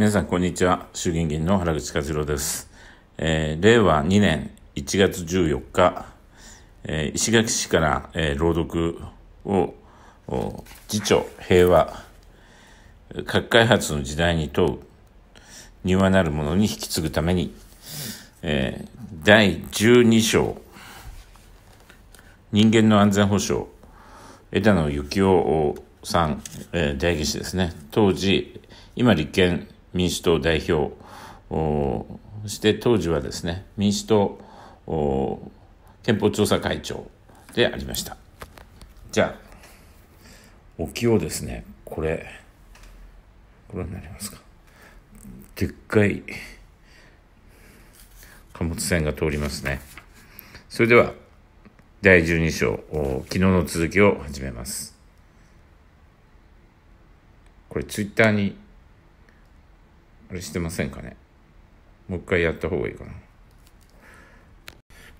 皆さん、こんにちは。衆議院議員の原口和郎です。えー、令和2年1月14日、えー、石垣市から、えー、朗読を、次長平和、核開発の時代に問う、になるものに引き継ぐために、えー、第12章、人間の安全保障、枝野幸男さん、えー、代議士ですね。当時、今立憲民主党代表そして当時はですね民主党憲法調査会長でありましたじゃあ沖をですねこれこれになりますかでっかい貨物船が通りますねそれでは第12章昨日の続きを始めますこれツイッターにあれしてませんかねもう一回やった方がいいかな。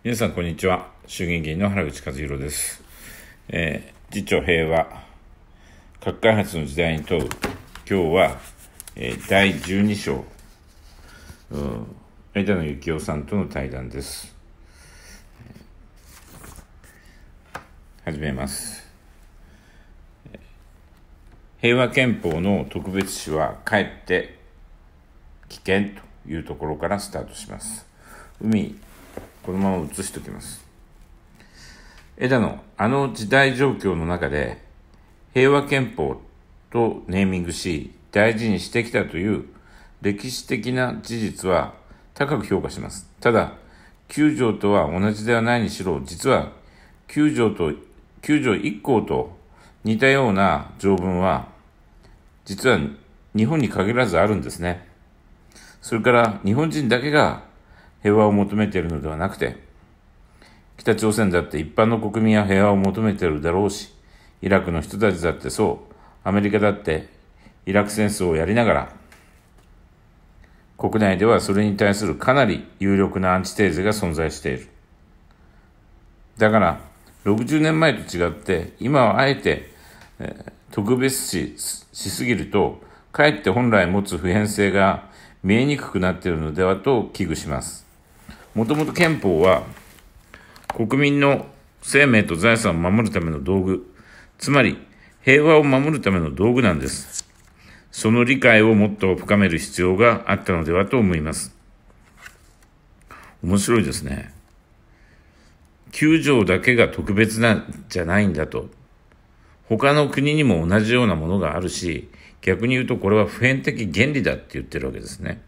皆さん、こんにちは。衆議院議員の原口和弘です。えー、次長平和、核開発の時代に問う。今日は、えー、第12章、うん、枝野幸男さんとの対談です。始めます。平和憲法の特別史はかえって危険というところからスタートします。海、このまま移しておきます。枝野、あの時代状況の中で、平和憲法とネーミングし、大事にしてきたという歴史的な事実は高く評価します。ただ、9条とは同じではないにしろ、実は9条と、9条1項と似たような条文は、実は日本に限らずあるんですね。それから日本人だけが平和を求めているのではなくて、北朝鮮だって一般の国民は平和を求めているだろうし、イラクの人たちだってそう、アメリカだってイラク戦争をやりながら、国内ではそれに対するかなり有力なアンチテーゼが存在している。だから、60年前と違って、今はあえて、特別視しすぎると、かえって本来持つ普遍性が見えにくくなっているのではと危惧します。もともと憲法は国民の生命と財産を守るための道具、つまり平和を守るための道具なんです。その理解をもっと深める必要があったのではと思います。面白いですね。9条だけが特別なんじゃないんだと。他の国にも同じようなものがあるし、逆に言うとこれは普遍的原理だって言ってるわけですね。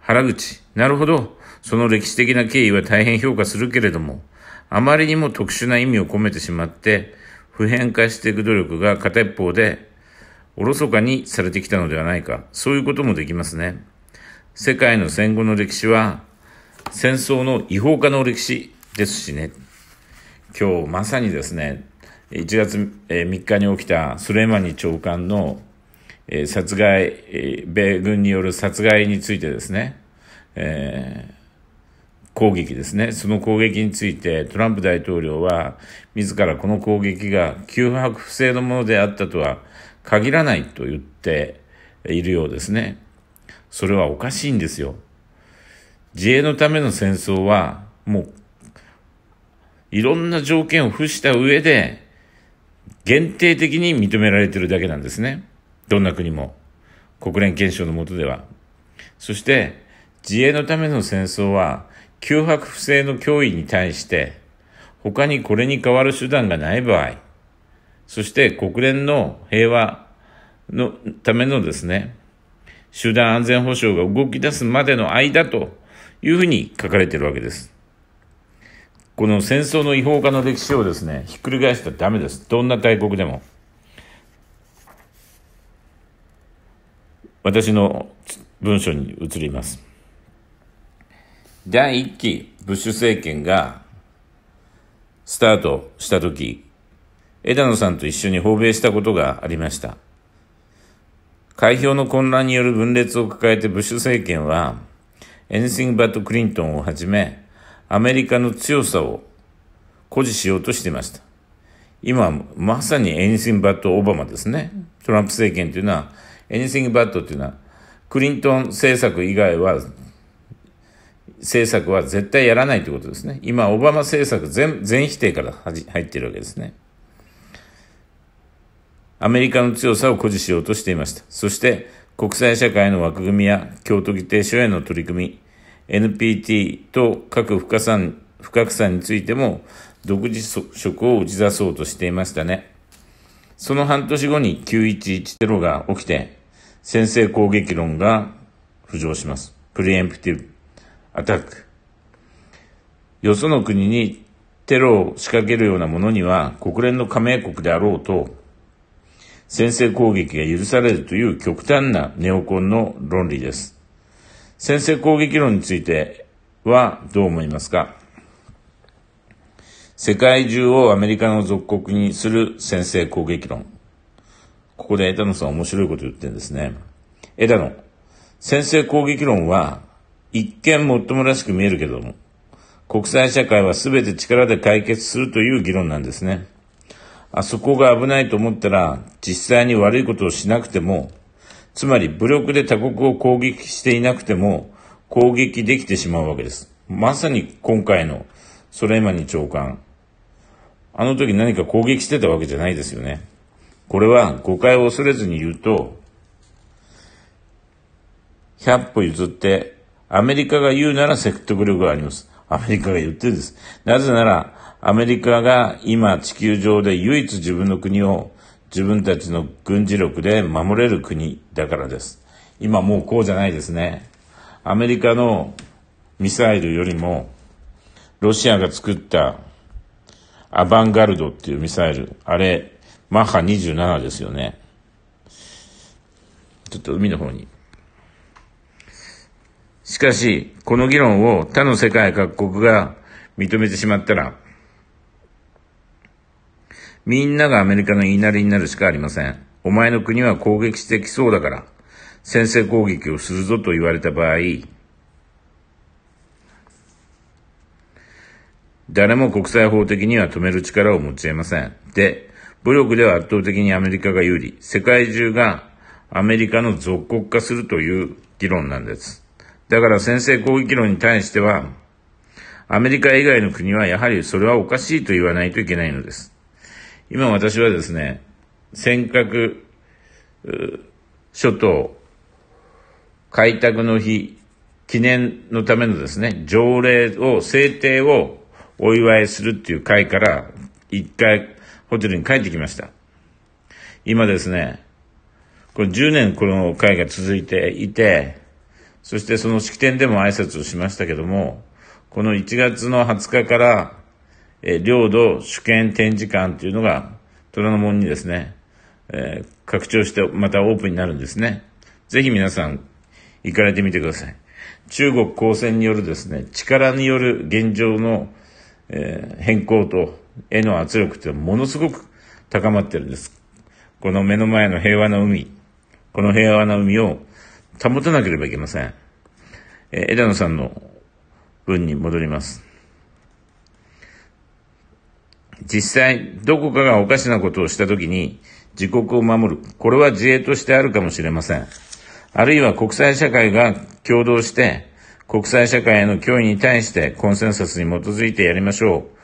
原口、なるほど。その歴史的な経緯は大変評価するけれども、あまりにも特殊な意味を込めてしまって、普遍化していく努力が片一方で、おろそかにされてきたのではないか。そういうこともできますね。世界の戦後の歴史は、戦争の違法化の歴史ですしね。今日まさにですね、1月3日に起きたスレマニ長官の殺害、米軍による殺害についてですね、えー、攻撃ですね。その攻撃についてトランプ大統領は、自らこの攻撃が急迫不正のものであったとは限らないと言っているようですね。それはおかしいんですよ。自衛のための戦争は、もう、いろんな条件を付した上で、限定的に認められてるだけなんですね。どんな国も。国連憲章の下では。そして、自衛のための戦争は、旧迫不正の脅威に対して、他にこれに代わる手段がない場合、そして国連の平和のためのですね、集団安全保障が動き出すまでの間というふうに書かれているわけです。この戦争の違法化の歴史をですね、ひっくり返したらダメです。どんな大国でも。私の文章に移ります。第一期ブッシュ政権がスタートした時、枝野さんと一緒に訪米したことがありました。開票の混乱による分裂を抱えてブッシュ政権は、Anything but Clinton をはじめ、アメリカの強さを誇示しようとしていました。今、まさに anything but オバマですね。トランプ政権というのは、anything but というのは、クリントン政策以外は、政策は絶対やらないということですね。今、オバマ政策全全否定から入っているわけですね。アメリカの強さを誇示しようとしていました。そして、国際社会の枠組みや京都議定書への取り組み、NPT と核不可算不拡散についても独自色を打ち出そうとしていましたね。その半年後に911テロが起きて、先制攻撃論が浮上します。プリエンプティブアタック。よその国にテロを仕掛けるようなものには国連の加盟国であろうと、先制攻撃が許されるという極端なネオコンの論理です。先制攻撃論についてはどう思いますか世界中をアメリカの属国にする先制攻撃論。ここで枝野さん面白いこと言ってるんですね。枝野、先制攻撃論は一見もっともらしく見えるけれども、国際社会は全て力で解決するという議論なんですね。あそこが危ないと思ったら、実際に悪いことをしなくても、つまり武力で他国を攻撃していなくても攻撃できてしまうわけです。まさに今回のソレイマニ長官。あの時何か攻撃してたわけじゃないですよね。これは誤解を恐れずに言うと、100歩譲って、アメリカが言うなら説得力があります。アメリカが言ってるんです。なぜなら、アメリカが今地球上で唯一自分の国を自分たちの軍事力で守れる国だからです。今もうこうじゃないですね。アメリカのミサイルよりも、ロシアが作ったアバンガルドっていうミサイル、あれ、マッハ27ですよね。ちょっと海の方に。しかし、この議論を他の世界各国が認めてしまったら、みんながアメリカの言いなりになるしかありません。お前の国は攻撃してきそうだから、先制攻撃をするぞと言われた場合、誰も国際法的には止める力を持ち得ません。で、武力では圧倒的にアメリカが有利。世界中がアメリカの属国化するという議論なんです。だから先制攻撃論に対しては、アメリカ以外の国はやはりそれはおかしいと言わないといけないのです。今私はですね、尖閣諸島開拓の日記念のためのですね、条例を、制定をお祝いするっていう会から一回ホテルに帰ってきました。今ですね、これ10年この会が続いていて、そしてその式典でも挨拶をしましたけども、この1月の20日からえ領土主権展示館というのが、虎ノ門にですね、えー、拡張してまたオープンになるんですね。ぜひ皆さん、行かれてみてください。中国公船によるですね、力による現状の、えー、変更と、への圧力ってものすごく高まってるんです。この目の前の平和な海、この平和な海を保たなければいけません。え枝野さんの文に戻ります。実際、どこかがおかしなことをしたときに、自国を守る。これは自衛としてあるかもしれません。あるいは国際社会が共同して、国際社会への脅威に対してコンセンサスに基づいてやりましょう。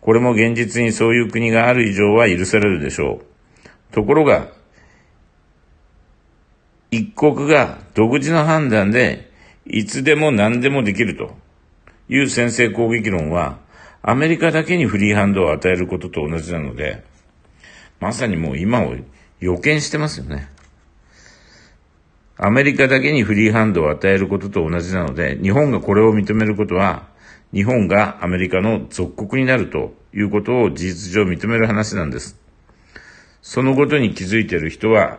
これも現実にそういう国がある以上は許されるでしょう。ところが、一国が独自の判断で、いつでも何でもできるという先制攻撃論は、アメリカだけにフリーハンドを与えることと同じなので、まさにもう今を予見してますよね。アメリカだけにフリーハンドを与えることと同じなので、日本がこれを認めることは、日本がアメリカの属国になるということを事実上認める話なんです。そのことに気づいている人は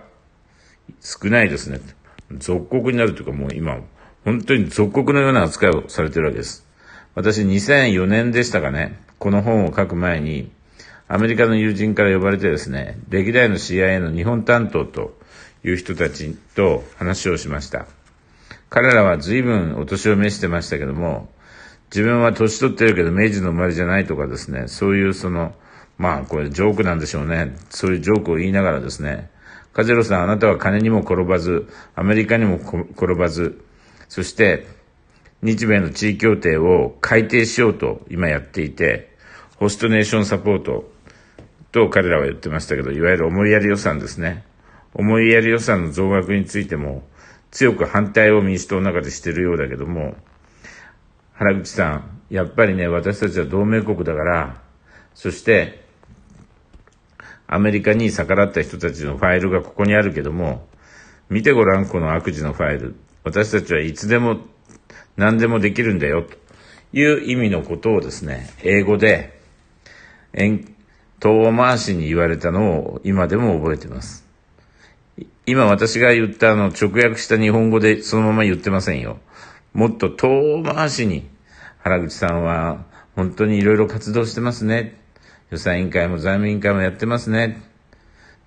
少ないですね。属国になるというかもう今、本当に属国のような扱いをされてるわけです。私2004年でしたかね、この本を書く前に、アメリカの友人から呼ばれてですね、歴代の CIA の日本担当という人たちと話をしました。彼らは随分お年を召してましたけども、自分は年取ってるけど明治の生まれじゃないとかですね、そういうその、まあこれジョークなんでしょうね、そういうジョークを言いながらですね、カジロさんあなたは金にも転ばず、アメリカにも転ばず、そして日米の地位協定を改定しようと今やっていて、ホストネーションサポートと彼らは言ってましたけど、いわゆる思いやり予算ですね。思いやり予算の増額についても、強く反対を民主党の中でしてるようだけども、原口さん、やっぱりね、私たちは同盟国だから、そして、アメリカに逆らった人たちのファイルがここにあるけども、見てごらん、この悪事のファイル。私たちはいつでも何でもできるんだよ、という意味のことをですね、英語で、遠回しに言われたのを今でも覚えてます。今私が言ったあの直訳した日本語でそのまま言ってませんよ。もっと遠回しに原口さんは本当にいろいろ活動してますね。予算委員会も財務委員会もやってますね。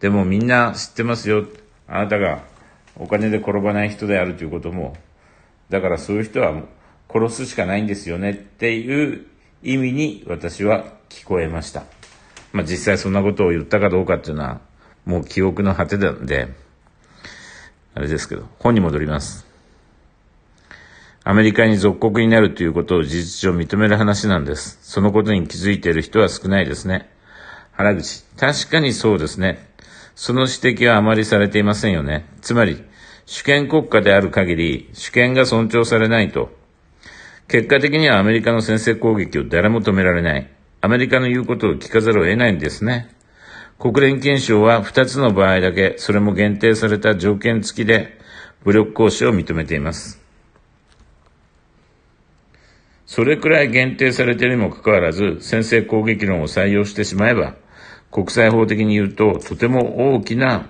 でもみんな知ってますよ。あなたがお金で転ばない人であるということもだからそういう人は殺すしかないんですよねっていう意味に私は聞こえました。まあ実際そんなことを言ったかどうかっていうのはもう記憶の果てなんで、あれですけど、本に戻ります。アメリカに属国になるということを事実上認める話なんです。そのことに気づいている人は少ないですね。原口、確かにそうですね。その指摘はあまりされていませんよね。つまり、主権国家である限り、主権が尊重されないと。結果的にはアメリカの先制攻撃を誰も止められない。アメリカの言うことを聞かざるを得ないんですね。国連憲章は2つの場合だけ、それも限定された条件付きで、武力行使を認めています。それくらい限定されているにもかかわらず、先制攻撃論を採用してしまえば、国際法的に言うと、とても大きな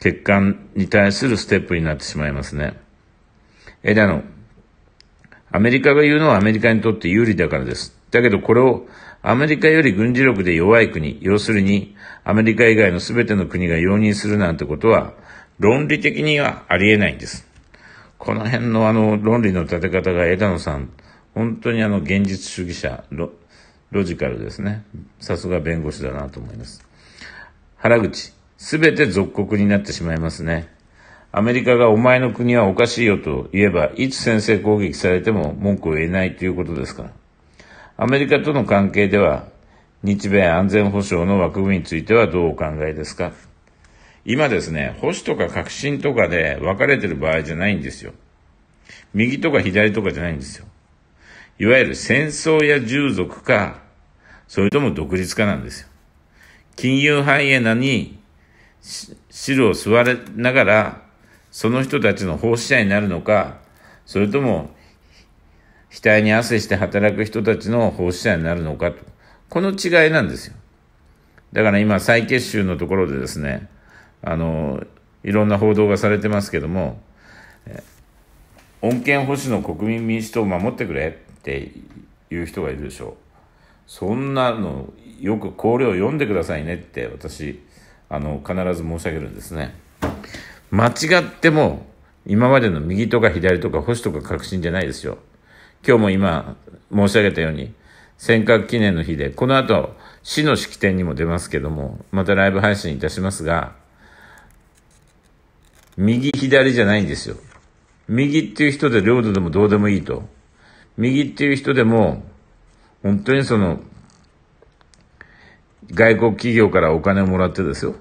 血管に対するステップになってしまいますね。えで、あの、アメリカが言うのはアメリカにとって有利だからです。だけどこれをアメリカより軍事力で弱い国、要するにアメリカ以外の全ての国が容認するなんてことは論理的にはありえないんです。この辺のあの論理の立て方が枝野さん、本当にあの現実主義者、ロロジカルですね。さすが弁護士だなと思います。原口。すべて属国になってしまいますね。アメリカがお前の国はおかしいよと言えば、いつ先制攻撃されても文句を言えないということですから。アメリカとの関係では、日米安全保障の枠組みについてはどうお考えですか今ですね、保守とか革新とかで分かれてる場合じゃないんですよ。右とか左とかじゃないんですよ。いわゆる戦争や従属か、それとも独立かなんですよ。金融繁栄なに汁を吸われながら、その人たちの奉仕者になるのか、それとも、額に汗して働く人たちの奉仕者になるのかと。この違いなんですよ。だから今、再結集のところでですね、あの、いろんな報道がされてますけども、穏健保守の国民民主党を守ってくれっていう人がいるでしょう。そんなの、よく考慮を読んでくださいねって私、あの、必ず申し上げるんですね。間違っても、今までの右とか左とか保守とか革新じゃないですよ。今日も今申し上げたように、尖閣記念の日で、この後、市の式典にも出ますけども、またライブ配信いたしますが、右左じゃないんですよ。右っていう人で領土でもどうでもいいと。右っていう人でも、本当にその、外国企業からお金をもらってですよ。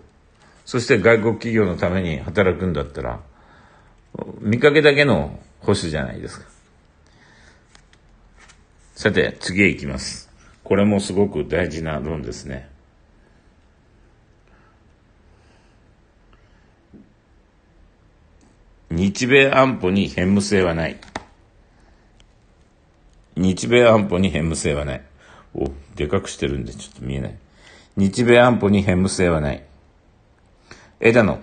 そして外国企業のために働くんだったら、見かけだけの保守じゃないですか。さて、次へ行きます。これもすごく大事な論ですね。日米安保に偏無性はない。日米安保に偏無性はない。お、でかくしてるんでちょっと見えない。日米安保に変無性はない。枝野、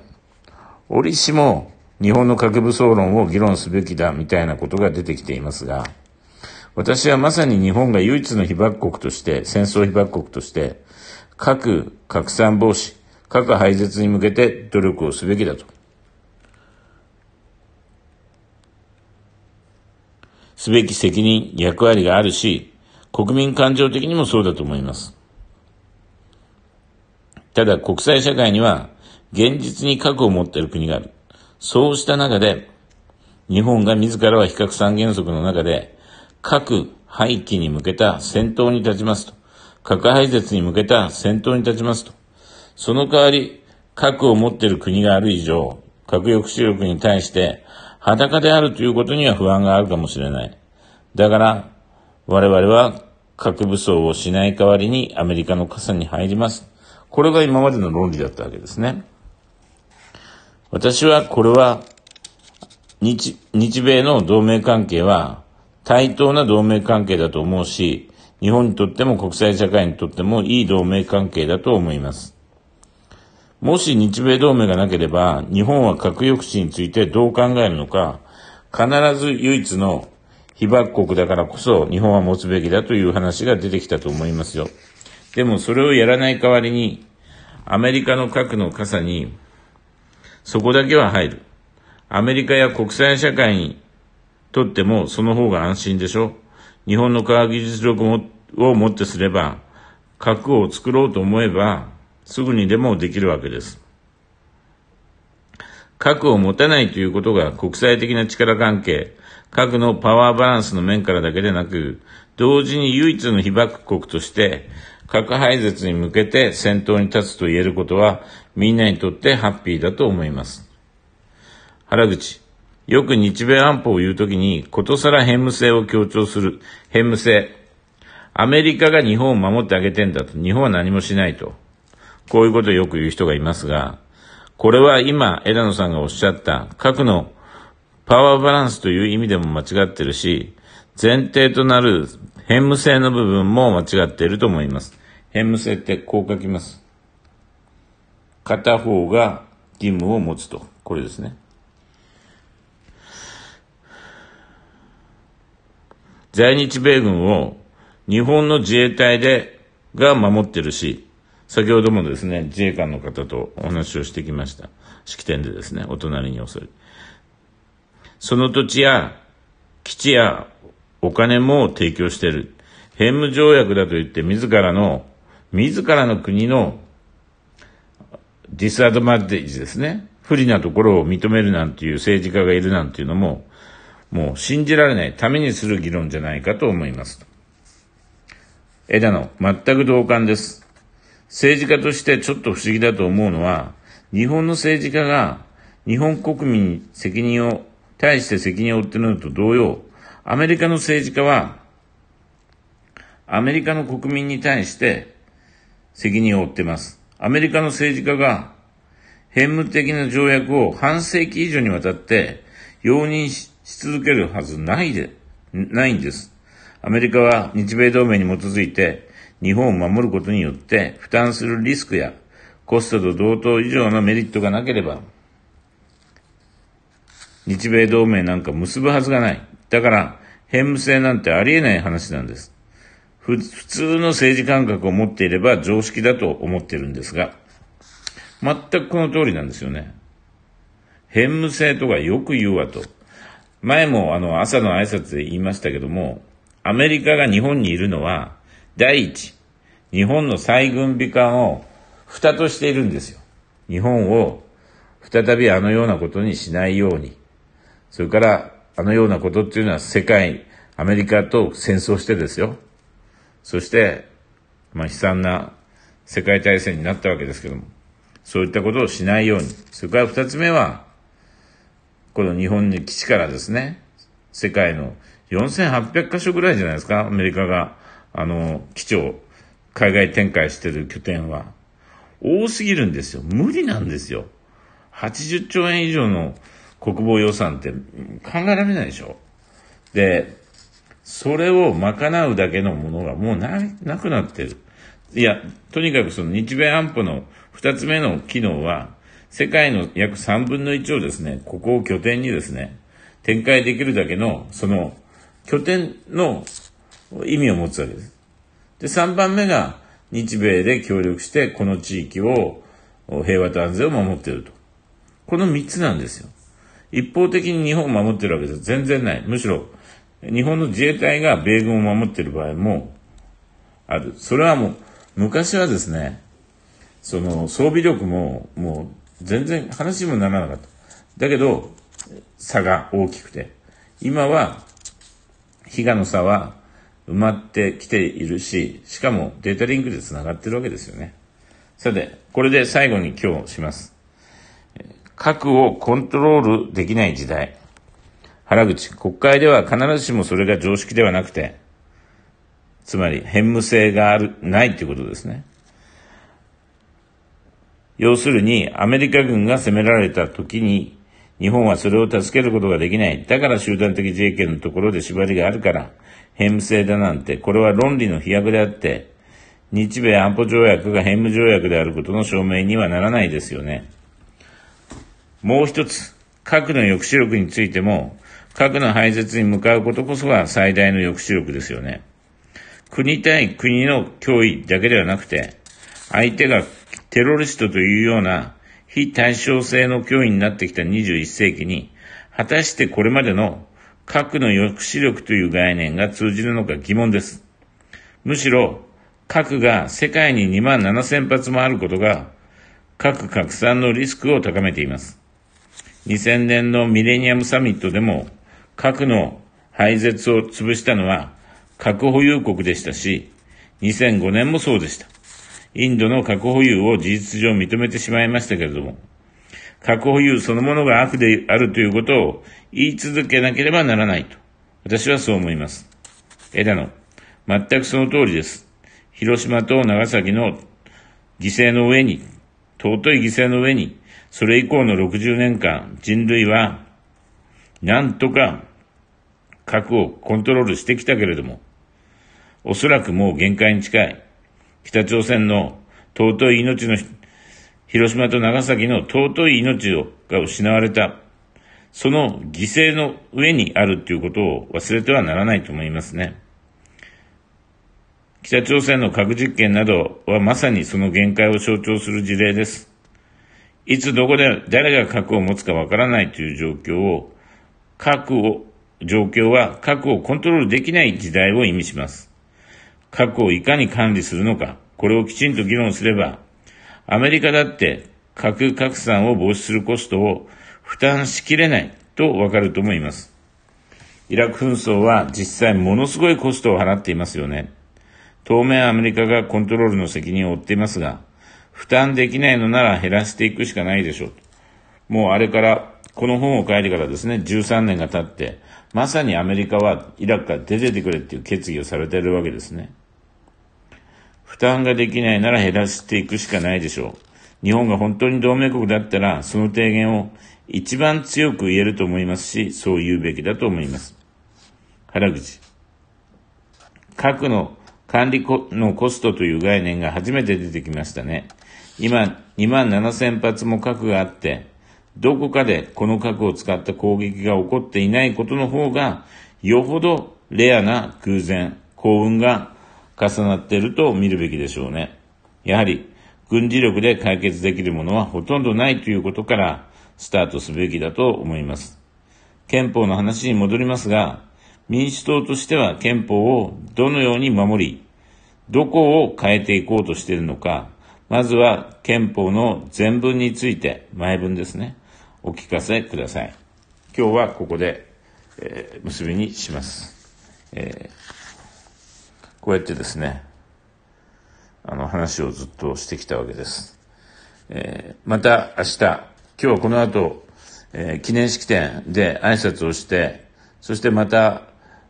折しも日本の核武装論を議論すべきだみたいなことが出てきていますが、私はまさに日本が唯一の被爆国として、戦争被爆国として、核拡散防止、核廃絶に向けて努力をすべきだと。すべき責任、役割があるし、国民感情的にもそうだと思います。ただ国際社会には現実に核を持っている国がある。そうした中で、日本が自らは非核三原則の中で、核廃棄に向けた戦闘に立ちますと。核廃絶に向けた戦闘に立ちますと。その代わり、核を持っている国がある以上、核抑止力に対して裸であるということには不安があるかもしれない。だから、我々は核武装をしない代わりにアメリカの傘に入ります。これが今までの論理だったわけですね。私はこれは日、日米の同盟関係は対等な同盟関係だと思うし、日本にとっても国際社会にとってもいい同盟関係だと思います。もし日米同盟がなければ、日本は核抑止についてどう考えるのか、必ず唯一の被爆国だからこそ日本は持つべきだという話が出てきたと思いますよ。でもそれをやらない代わりに、アメリカの核の傘に、そこだけは入る。アメリカや国際社会にとってもその方が安心でしょ。日本の科学技術力をもってすれば、核を作ろうと思えば、すぐにでもできるわけです。核を持たないということが国際的な力関係、核のパワーバランスの面からだけでなく、同時に唯一の被爆国として核廃絶に向けて先頭に立つと言えることは、みんなにとってハッピーだと思います。原口、よく日米安保を言うときに、ことさら変無性を強調する。変無性。アメリカが日本を守ってあげてんだと。日本は何もしないと。こういうことをよく言う人がいますが、これは今、枝野さんがおっしゃった核のパワーバランスという意味でも間違ってるし、前提となる変無性の部分も間違っていると思います。変無性ってこう書きます。片方が義務を持つと。これですね。在日米軍を日本の自衛隊でが守ってるし、先ほどもですね、自衛官の方とお話をしてきました。式典でですね、お隣に恐れ。その土地や基地やお金も提供している。ヘム条約だと言って自らの、自らの国のディスアドバンテージですね。不利なところを認めるなんていう政治家がいるなんていうのも、もう信じられないためにする議論じゃないかと思います。枝野、全く同感です。政治家としてちょっと不思議だと思うのは、日本の政治家が日本国民に責任を、対して責任を負っているのと同様、アメリカの政治家は、アメリカの国民に対して責任を負っています。アメリカの政治家が、変務的な条約を半世紀以上にわたって容認し続けるはずないで、ないんです。アメリカは日米同盟に基づいて日本を守ることによって負担するリスクやコストと同等以上のメリットがなければ日米同盟なんか結ぶはずがない。だから、偏無性なんてありえない話なんです。普通の政治感覚を持っていれば常識だと思ってるんですが、全くこの通りなんですよね。偏無性とかよく言うわと。前もあの朝の挨拶で言いましたけども、アメリカが日本にいるのは、第一、日本の再軍備艦を蓋としているんですよ。日本を再びあのようなことにしないように。それからあのようなことっていうのは世界、アメリカと戦争してですよ。そして、まあ、悲惨な世界大戦になったわけですけども、そういったことをしないように。それから二つ目は、この日本に基地からですね、世界の4800カ所ぐらいじゃないですか、アメリカが、あの、基地を海外展開してる拠点は。多すぎるんですよ。無理なんですよ。80兆円以上の国防予算って考えられないでしょで、それを賄うだけのものがもうな、なくなってる。いや、とにかくその日米安保の二つ目の機能は、世界の約三分の一をですね、ここを拠点にですね、展開できるだけの、その、拠点の意味を持つわけです。で、三番目が、日米で協力して、この地域を平和と安全を守っていると。この三つなんですよ。一方的に日本を守ってるわけです全然ない。むしろ、日本の自衛隊が米軍を守ってる場合もある。それはもう、昔はですね、その装備力も、もう、全然話にもならなかった。だけど、差が大きくて。今は、比嘉の差は埋まってきているし、しかもデータリンクで繋がってるわけですよね。さて、これで最後に今日します。核をコントロールできない時代。原口、国会では必ずしもそれが常識ではなくて、つまり、変無性がある、ないということですね。要するに、アメリカ軍が攻められた時に、日本はそれを助けることができない。だから集団的自衛権のところで縛りがあるから、変無性だなんて、これは論理の飛躍であって、日米安保条約が変無条約であることの証明にはならないですよね。もう一つ、核の抑止力についても、核の廃絶に向かうことこそが最大の抑止力ですよね。国対国の脅威だけではなくて、相手がテロリストというような非対称性の脅威になってきた21世紀に、果たしてこれまでの核の抑止力という概念が通じるのか疑問です。むしろ、核が世界に2万7000発もあることが、核拡散のリスクを高めています。2000年のミレニアムサミットでも核の廃絶を潰したのは核保有国でしたし、2005年もそうでした。インドの核保有を事実上認めてしまいましたけれども、核保有そのものが悪であるということを言い続けなければならないと、私はそう思います。枝野、全くその通りです。広島と長崎の犠牲の上に、尊い犠牲の上に、それ以降の60年間、人類は、なんとか核をコントロールしてきたけれども、おそらくもう限界に近い、北朝鮮の尊い命の、広島と長崎の尊い命をが失われた、その犠牲の上にあるということを忘れてはならないと思いますね。北朝鮮の核実験などはまさにその限界を象徴する事例です。いつどこで誰が核を持つかわからないという状況を、核を、状況は核をコントロールできない時代を意味します。核をいかに管理するのか、これをきちんと議論すれば、アメリカだって核拡散を防止するコストを負担しきれないとわかると思います。イラク紛争は実際ものすごいコストを払っていますよね。当面アメリカがコントロールの責任を負っていますが、負担できないのなら減らしていくしかないでしょう。もうあれから、この本を書いてからですね、13年が経って、まさにアメリカはイラクから出ててくれっていう決議をされてるわけですね。負担ができないなら減らしていくしかないでしょう。日本が本当に同盟国だったら、その提言を一番強く言えると思いますし、そう言うべきだと思います。原口。核の管理のコストという概念が初めて出てきましたね。今、2万7千発も核があって、どこかでこの核を使った攻撃が起こっていないことの方が、よほどレアな偶然、幸運が重なっていると見るべきでしょうね。やはり、軍事力で解決できるものはほとんどないということから、スタートすべきだと思います。憲法の話に戻りますが、民主党としては憲法をどのように守り、どこを変えていこうとしているのか、まずは憲法の全文について、前文ですね、お聞かせください。今日はここで、えー、結びにします。えー、こうやってですね、あの話をずっとしてきたわけです。えー、また明日、今日はこの後、え記念式典で挨拶をして、そしてまた、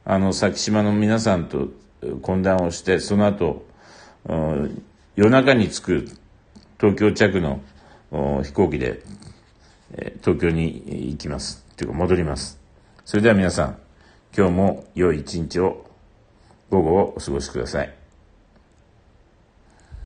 あの、先島の皆さんと懇談をして、その後、う夜中に着く東京着の飛行機で、え東京に行きます。というか戻ります。それでは皆さん、今日も良い一日を午後をお過ごしください。